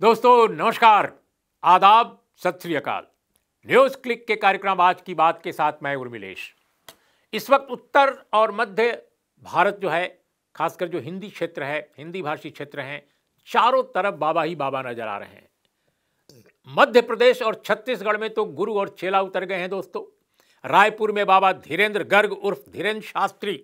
दोस्तों नमस्कार आदाब सत श्रीकाल न्यूज क्लिक के कार्यक्रम आज की बात के साथ मैं उर्मिलेश इस वक्त उत्तर और मध्य भारत जो है खासकर जो हिंदी क्षेत्र है हिंदी भाषी क्षेत्र हैं चारों तरफ बाबा ही बाबा नजर आ रहे हैं मध्य प्रदेश और छत्तीसगढ़ में तो गुरु और चेला उतर गए हैं दोस्तों रायपुर में बाबा धीरेन्द्र गर्ग उर्फ धीरेन्द्र शास्त्री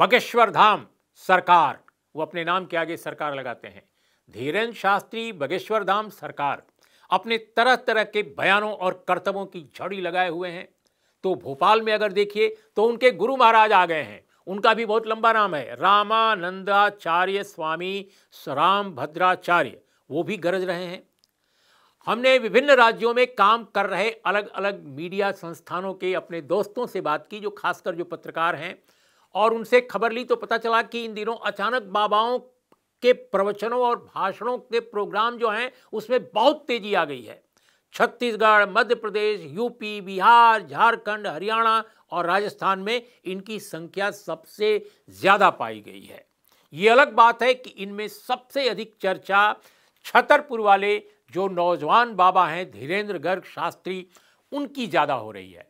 बगेश्वर धाम सरकार वो अपने नाम के आगे सरकार लगाते हैं धीरेन्द्र शास्त्री बगेश्वर धाम सरकार अपने तरह तरह के बयानों और कर्तव्यों की झड़ी लगाए हुए हैं तो भोपाल में अगर देखिए तो उनके गुरु महाराज आ गए हैं उनका भी बहुत लंबा नाम है रामानंदाचार्य स्वामी राम भद्राचार्य वो भी गरज रहे हैं हमने विभिन्न राज्यों में काम कर रहे अलग अलग मीडिया संस्थानों के अपने दोस्तों से बात की जो खासकर जो पत्रकार हैं और उनसे खबर ली तो पता चला कि इन दिनों अचानक बाबाओं के प्रवचनों और भाषणों के प्रोग्राम जो हैं उसमें बहुत तेजी आ गई है छत्तीसगढ़ मध्य प्रदेश यूपी बिहार झारखंड हरियाणा और राजस्थान में इनकी संख्या सबसे ज़्यादा पाई गई है ये अलग बात है कि इनमें सबसे अधिक चर्चा छतरपुर वाले जो नौजवान बाबा हैं धीरेन्द्र गर्ग शास्त्री उनकी ज़्यादा हो रही है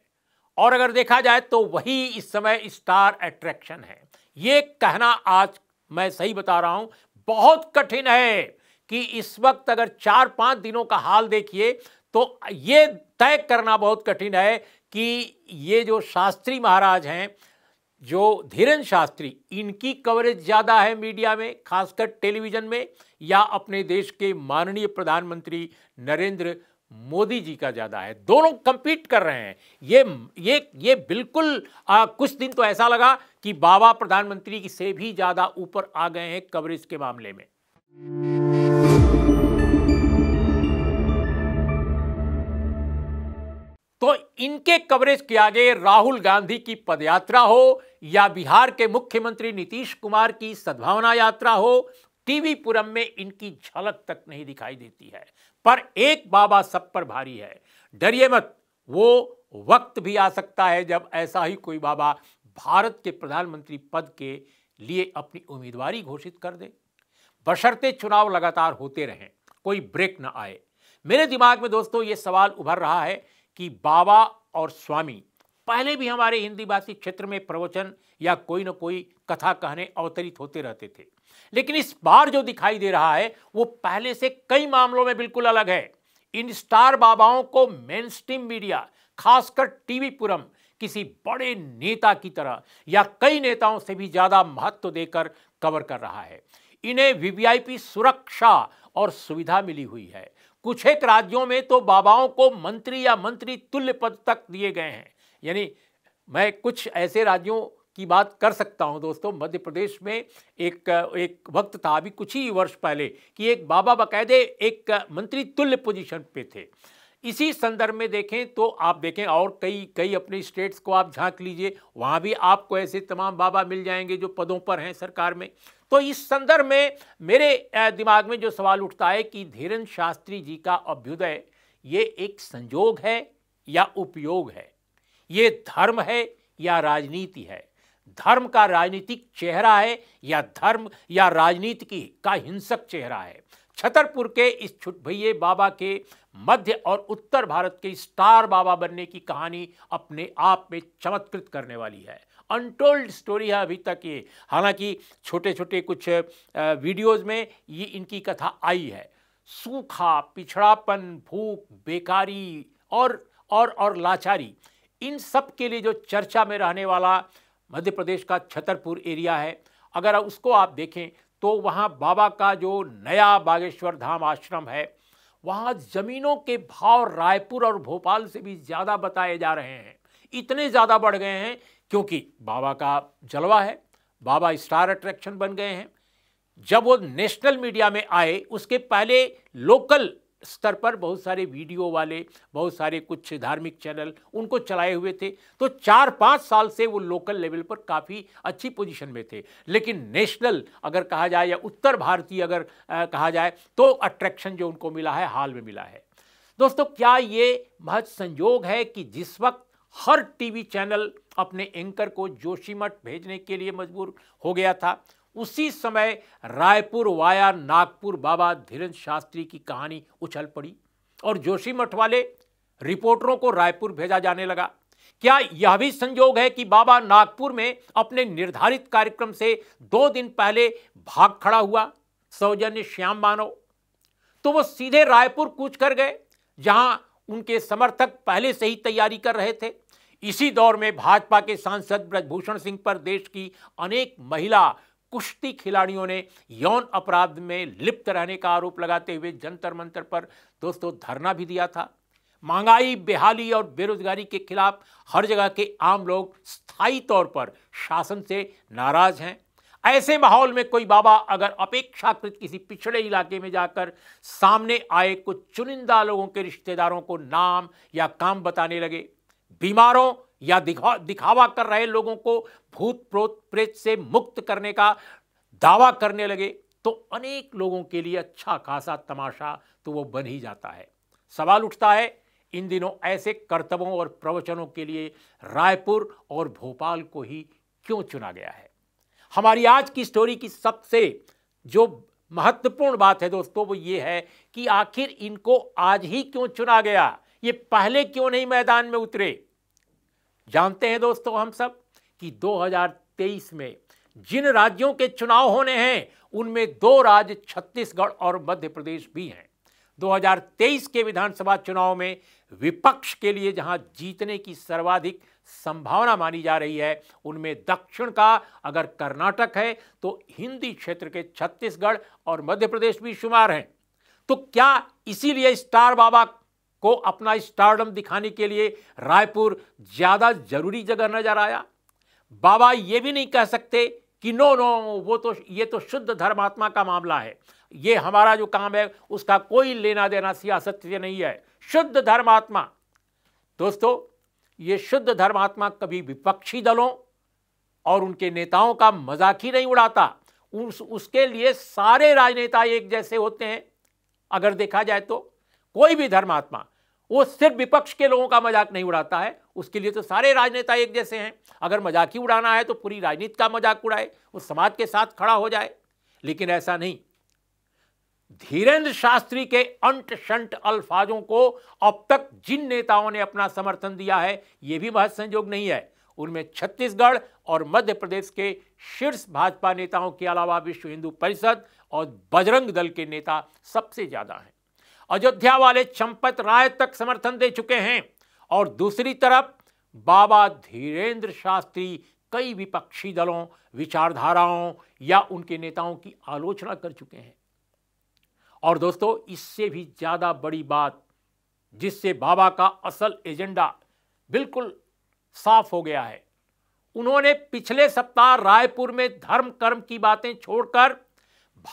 और अगर देखा जाए तो वही इस समय स्टार अट्रैक्शन है ये कहना आज मैं सही बता रहा हूँ बहुत कठिन है कि इस वक्त अगर चार पांच दिनों का हाल देखिए तो ये तय करना बहुत कठिन है कि ये जो शास्त्री महाराज हैं जो धीरेन शास्त्री इनकी कवरेज ज़्यादा है मीडिया में खासकर टेलीविज़न में या अपने देश के माननीय प्रधानमंत्री नरेंद्र मोदी जी का ज्यादा है दोनों कंपीट कर रहे हैं ये ये ये बिल्कुल आ, कुछ दिन तो ऐसा लगा कि बाबा प्रधानमंत्री से भी ज्यादा ऊपर आ गए हैं कवरेज के मामले में तो इनके कवरेज के आगे राहुल गांधी की पदयात्रा हो या बिहार के मुख्यमंत्री नीतीश कुमार की सद्भावना यात्रा हो टीवीपुरम में इनकी झलक तक नहीं दिखाई देती है पर एक बाबा सब पर भारी है डरिए मत वो वक्त भी आ सकता है जब ऐसा ही कोई बाबा भारत के प्रधानमंत्री पद के लिए अपनी उम्मीदवारी घोषित कर दे बशर्ते चुनाव लगातार होते रहें कोई ब्रेक ना आए मेरे दिमाग में दोस्तों ये सवाल उभर रहा है कि बाबा और स्वामी पहले भी हमारे हिंदी भाषी क्षेत्र में प्रवचन या कोई ना कोई कथा कहने अवतरित होते रहते थे लेकिन इस बार जो दिखाई दे रहा है वो पहले से कई मामलों में बिल्कुल अलग है इन स्टार बाबाओं को मेन स्ट्रीम मीडिया खासकर टीवी पुरम किसी बड़े नेता की तरह या कई नेताओं से भी ज़्यादा महत्व देकर कवर कर रहा है इन्हें वीवीआईपी सुरक्षा और सुविधा मिली हुई है कुछ एक राज्यों में तो बाबाओं को मंत्री या मंत्री तुल्य पद तक दिए गए हैं यानी मैं कुछ ऐसे राज्यों की बात कर सकता हूं दोस्तों मध्य प्रदेश में एक एक वक्त था अभी कुछ ही वर्ष पहले कि एक बाबा बकायदे एक मंत्री तुल्य पोजीशन पे थे इसी संदर्भ में देखें तो आप देखें और कई कई अपने स्टेट्स को आप झांक लीजिए वहाँ भी आपको ऐसे तमाम बाबा मिल जाएंगे जो पदों पर हैं सरकार में तो इस संदर्भ में मेरे दिमाग में जो सवाल उठता है कि धीरन शास्त्री जी का अभ्युदय ये एक संजोग है या उपयोग है ये धर्म है या राजनीति है धर्म का राजनीतिक चेहरा है या धर्म या राजनीति की का हिंसक चेहरा है छतरपुर के इस छुट भैये बाबा के मध्य और उत्तर भारत के स्टार बाबा बनने की कहानी अपने आप में चमत्कृत करने वाली है अनटोल्ड स्टोरी है अभी तक ये हालांकि छोटे छोटे कुछ वीडियोस में ये इनकी कथा आई है सूखा पिछड़ापन भूख बेकारी और और और लाचारी इन सब के लिए जो चर्चा में रहने वाला मध्य प्रदेश का छतरपुर एरिया है अगर उसको आप देखें तो वहाँ बाबा का जो नया बागेश्वर धाम आश्रम है वहाँ ज़मीनों के भाव रायपुर और भोपाल से भी ज़्यादा बताए जा रहे हैं इतने ज़्यादा बढ़ गए हैं क्योंकि बाबा का जलवा है बाबा स्टार अट्रैक्शन बन गए हैं जब वो नेशनल मीडिया में आए उसके पहले लोकल स्तर पर बहुत सारे वीडियो वाले बहुत सारे कुछ धार्मिक चैनल उनको चलाए हुए थे तो चार पाँच साल से वो लोकल लेवल पर काफ़ी अच्छी पोजीशन में थे लेकिन नेशनल अगर कहा जाए या उत्तर भारतीय अगर आ, कहा जाए तो अट्रैक्शन जो उनको मिला है हाल में मिला है दोस्तों क्या ये महज संयोग है कि जिस वक्त हर टीवी चैनल अपने एंकर को जोशीमठ भेजने के लिए मजबूर हो गया था उसी समय रायपुर वाया नागपुर बाबा धीरेन्द्र शास्त्री की कहानी उछल पड़ी और जोशी मठ वाले रिपोर्टरों को रायपुर भेजा जाने लगा क्या यह भी संयोग है कि बाबा नागपुर में अपने निर्धारित कार्यक्रम से दो दिन पहले भाग खड़ा हुआ सौजन्य श्याम मानव तो वो सीधे रायपुर कूच कर गए जहां उनके समर्थक पहले से ही तैयारी कर रहे थे इसी दौर में भाजपा के सांसद ब्रजभूषण सिंह पर देश की अनेक महिला कुश्ती खिलाड़ियों ने यौन अपराध में लिप्त रहने का आरोप लगाते हुए जंतर मंतर पर दोस्तों धरना भी दिया था महंगाई बेहाली और बेरोजगारी के खिलाफ हर जगह के आम लोग स्थायी तौर पर शासन से नाराज हैं ऐसे माहौल में कोई बाबा अगर अपेक्षाकृत किसी पिछड़े इलाके में जाकर सामने आए कुछ चुनिंदा लोगों के रिश्तेदारों को नाम या काम बताने लगे बीमारों या दिखा दिखावा कर रहे लोगों को भूत प्रोत प्रेत से मुक्त करने का दावा करने लगे तो अनेक लोगों के लिए अच्छा खासा तमाशा तो वो बन ही जाता है सवाल उठता है इन दिनों ऐसे कर्तव्यों और प्रवचनों के लिए रायपुर और भोपाल को ही क्यों चुना गया है हमारी आज की स्टोरी की सबसे जो महत्वपूर्ण बात है दोस्तों वो ये है कि आखिर इनको आज ही क्यों चुना गया ये पहले क्यों नहीं मैदान में उतरे जानते हैं दोस्तों हम सब कि 2023 में जिन राज्यों के चुनाव होने हैं उनमें दो राज्य छत्तीसगढ़ और मध्य प्रदेश भी हैं 2023 के विधानसभा चुनाव में विपक्ष के लिए जहां जीतने की सर्वाधिक संभावना मानी जा रही है उनमें दक्षिण का अगर कर्नाटक है तो हिंदी क्षेत्र के छत्तीसगढ़ और मध्य प्रदेश भी शुमार हैं तो क्या इसीलिए स्टार बाबा को अपना स्टारडम दिखाने के लिए रायपुर ज़्यादा जरूरी जगह नजर आया बाबा ये भी नहीं कह सकते कि नो नो वो तो ये तो शुद्ध धर्मात्मा का मामला है ये हमारा जो काम है उसका कोई लेना देना सियासत से नहीं है शुद्ध धर्मात्मा दोस्तों ये शुद्ध धर्मात्मा कभी विपक्षी दलों और उनके नेताओं का मजाक ही नहीं उड़ाता उस उसके लिए सारे राजनेता एक जैसे होते हैं अगर देखा जाए तो कोई भी धर्मात्मा वो सिर्फ विपक्ष के लोगों का मजाक नहीं उड़ाता है उसके लिए तो सारे राजनेता एक जैसे हैं अगर मजाक ही उड़ाना है तो पूरी राजनीति का मजाक उड़ाए वो समाज के साथ खड़ा हो जाए लेकिन ऐसा नहीं धीरेन्द्र शास्त्री के अंट शंट अल्फाजों को अब तक जिन नेताओं ने अपना समर्थन दिया है ये भी बहुत संयोग नहीं है उनमें छत्तीसगढ़ और मध्य प्रदेश के शीर्ष भाजपा नेताओं के अलावा विश्व हिंदू परिषद और बजरंग दल के नेता सबसे ज़्यादा हैं अयोध्या वाले चंपत राय तक समर्थन दे चुके हैं और दूसरी तरफ बाबा धीरेन्द्र शास्त्री कई विपक्षी दलों विचारधाराओं या उनके नेताओं की आलोचना कर चुके हैं और दोस्तों इससे भी ज़्यादा बड़ी बात जिससे बाबा का असल एजेंडा बिल्कुल साफ हो गया है उन्होंने पिछले सप्ताह रायपुर में धर्म कर्म की बातें छोड़कर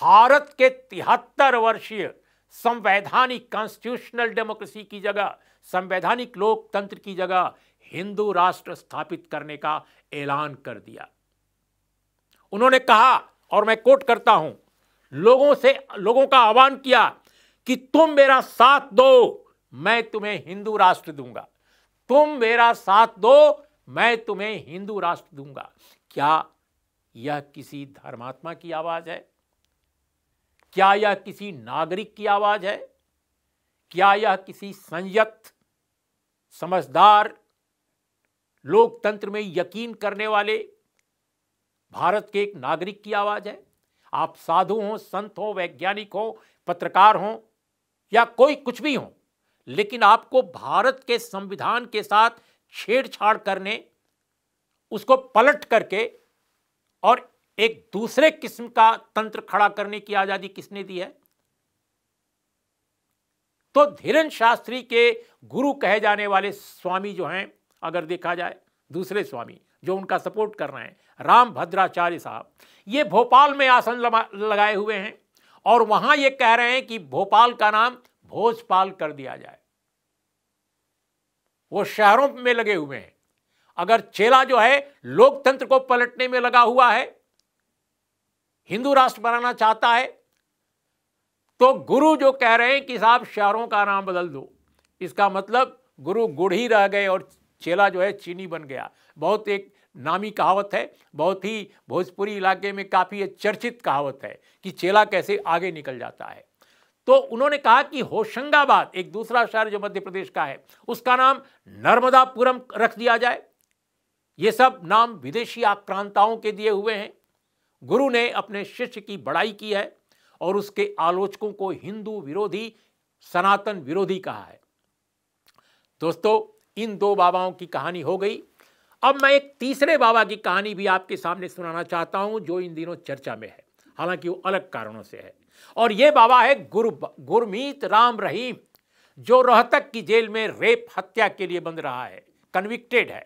भारत के तिहत्तर वर्षीय संवैधानिक कॉन्स्टिट्यूशनल डेमोक्रेसी की जगह संवैधानिक लोकतंत्र की जगह हिंदू राष्ट्र स्थापित करने का ऐलान कर दिया उन्होंने कहा और मैं कोट करता हूं लोगों से लोगों का आह्वान किया कि तुम मेरा साथ दो मैं तुम्हें हिंदू राष्ट्र दूंगा तुम मेरा साथ दो मैं तुम्हें हिंदू राष्ट्र दूंगा क्या यह किसी धर्मात्मा की आवाज है क्या यह किसी नागरिक की आवाज है क्या यह किसी संयत समझदार लोकतंत्र में यकीन करने वाले भारत के एक नागरिक की आवाज है आप साधु हों संत हो वैज्ञानिक हो पत्रकार हो या कोई कुछ भी हो लेकिन आपको भारत के संविधान के साथ छेड़छाड़ करने उसको पलट करके और एक दूसरे किस्म का तंत्र खड़ा करने की आजादी किसने दी है तो धीरन शास्त्री के गुरु कहे जाने वाले स्वामी जो हैं अगर देखा जाए दूसरे स्वामी जो उनका सपोर्ट कर रहे हैं राम भद्राचार्य साहब ये भोपाल में आसन लगाए हुए हैं और वहां ये कह रहे हैं कि भोपाल का नाम भोजपाल कर दिया जाए वो शहरों में लगे हुए हैं अगर चेला जो है लोकतंत्र को पलटने में लगा हुआ है हिंदू राष्ट्र बनाना चाहता है तो गुरु जो कह रहे हैं कि साहब शहरों का नाम बदल दो इसका मतलब गुरु गुड़ ही रह गए और चेला जो है चीनी बन गया बहुत एक नामी कहावत है बहुत ही भोजपुरी इलाके में काफ़ी चर्चित कहावत है कि चेला कैसे आगे निकल जाता है तो उन्होंने कहा कि होशंगाबाद एक दूसरा शहर जो मध्य प्रदेश का है उसका नाम नर्मदापुरम रख दिया जाए ये सब नाम विदेशी आक्रांताओं के दिए हुए हैं गुरु ने अपने शिष्य की बड़ाई की है और उसके आलोचकों को हिंदू विरोधी सनातन विरोधी कहा है दोस्तों इन दो बाबाओं की कहानी हो गई अब मैं एक तीसरे बाबा की कहानी भी आपके सामने सुनाना चाहता हूं जो इन दिनों चर्चा में है हालांकि वो अलग कारणों से है और ये बाबा है गुरु गुरमीत राम रहीम जो रोहतक की जेल में रेप हत्या के लिए बंद रहा है कन्विक्टेड है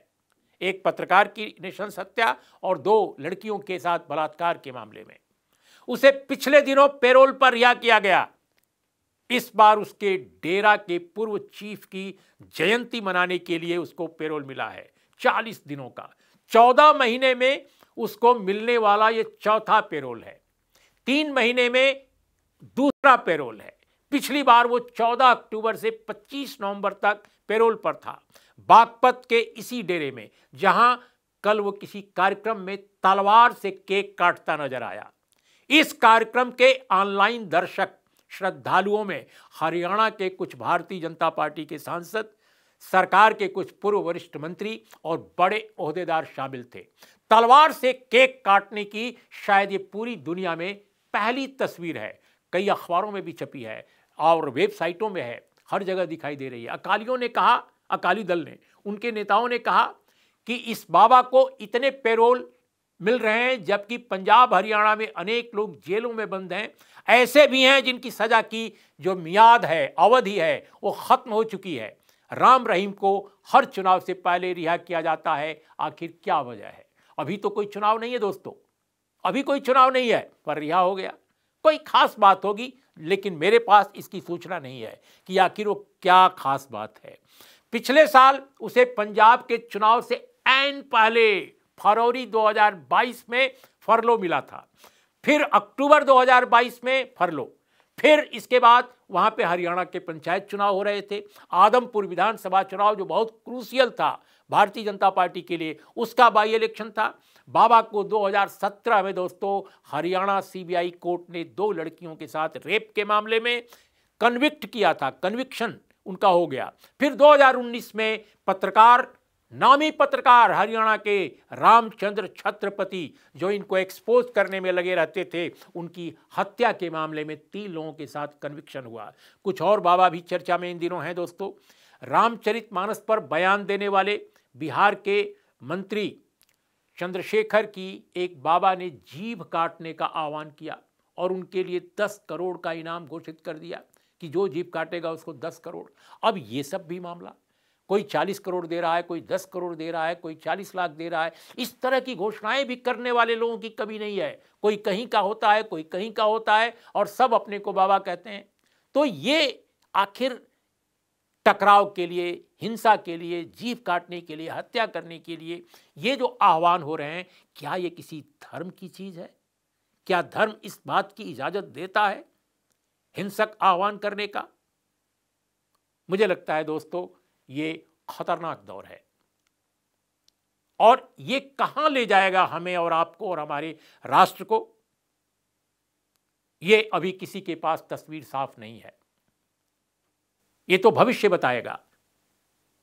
एक पत्रकार की निशंस हत्या और दो लड़कियों के साथ बलात्कार के मामले में उसे पिछले दिनों पेरोल पर रिहा किया गया इस बार उसके डेरा के पूर्व चीफ की जयंती मनाने के लिए उसको पेरोल मिला है चालीस दिनों का चौदह महीने में उसको मिलने वाला यह चौथा पेरोल है तीन महीने में दूसरा पेरोल है पिछली बार वो 14 अक्टूबर से 25 नवंबर तक पेरोल पर था बागपत के इसी डेरे में जहां कल वो किसी कार्यक्रम में तलवार से केक काटता नजर आया इस कार्यक्रम के ऑनलाइन दर्शक श्रद्धालुओं में हरियाणा के कुछ भारतीय जनता पार्टी के सांसद सरकार के कुछ पूर्व वरिष्ठ मंत्री और बड़े अहदेदार शामिल थे तलवार से केक काटने की शायद ये पूरी दुनिया में पहली तस्वीर है कई अखबारों में भी छपी है और वेबसाइटों में है हर जगह दिखाई दे रही है अकालियों ने कहा अकाली दल ने उनके नेताओं ने कहा कि इस बाबा को इतने पेरोल मिल रहे हैं जबकि पंजाब हरियाणा में अनेक लोग जेलों में बंद हैं ऐसे भी हैं जिनकी सज़ा की जो मियाद है अवधि है वो ख़त्म हो चुकी है राम रहीम को हर चुनाव से पहले रिहा किया जाता है आखिर क्या वजह है अभी तो कोई चुनाव नहीं है दोस्तों अभी कोई चुनाव नहीं है पर रिहा हो गया कोई खास बात होगी लेकिन मेरे पास इसकी सूचना नहीं है कि आखिर वो क्या खास बात है पिछले साल उसे पंजाब के चुनाव से एन पहले फरवरी 2022 में फरलो मिला था फिर अक्टूबर 2022 में फरलो फिर इसके बाद वहाँ पे हरियाणा के पंचायत चुनाव हो रहे थे आदमपुर विधानसभा चुनाव जो बहुत क्रूसियल था भारतीय जनता पार्टी के लिए उसका बाई इलेक्शन था बाबा को 2017 में दोस्तों हरियाणा सीबीआई कोर्ट ने दो लड़कियों के साथ रेप के मामले में कन्विक्ट किया था कन्विक्शन उनका हो गया फिर 2019 में पत्रकार नामी पत्रकार हरियाणा के रामचंद्र छत्रपति जो इनको एक्सपोज करने में लगे रहते थे उनकी हत्या के मामले में तीन लोगों के साथ कन्विक्शन हुआ कुछ और बाबा भी चर्चा में इन दिनों हैं दोस्तों रामचरित मानस पर बयान देने वाले बिहार के मंत्री चंद्रशेखर की एक बाबा ने जीभ काटने का आह्वान किया और उनके लिए दस करोड़ का इनाम घोषित कर दिया कि जो जीप काटेगा उसको दस करोड़ अब ये सब भी मामला कोई चालीस करोड़ दे रहा है कोई दस करोड़ दे रहा है कोई चालीस लाख दे रहा है इस तरह की घोषणाएं भी करने वाले लोगों की कमी नहीं है कोई कहीं का होता है कोई कहीं का होता है और सब अपने को बाबा कहते हैं तो ये आखिर टकराव के लिए हिंसा के लिए जीव काटने के लिए हत्या करने के लिए ये जो आह्वान हो रहे हैं क्या ये किसी धर्म की चीज़ है क्या धर्म इस बात की इजाज़त देता है हिंसक आह्वान करने का मुझे लगता है दोस्तों ये खतरनाक दौर है और ये कहां ले जाएगा हमें और आपको और हमारे राष्ट्र को ये अभी किसी के पास तस्वीर साफ नहीं है ये तो भविष्य बताएगा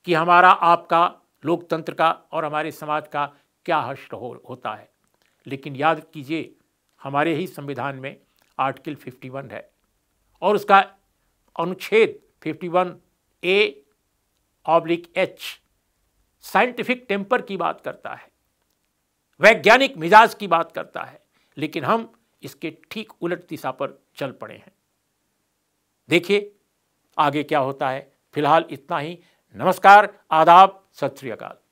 कि हमारा आपका लोकतंत्र का और हमारे समाज का क्या हष्ट हो, होता है लेकिन याद कीजिए हमारे ही संविधान में आर्टिकल 51 है और उसका अनुच्छेद 51 A oblique H scientific temper की बात करता है वैज्ञानिक मिजाज की बात करता है लेकिन हम इसके ठीक उलट दिशा पर चल पड़े हैं देखिए आगे क्या होता है फिलहाल इतना ही नमस्कार आदाब सत श्रीकाल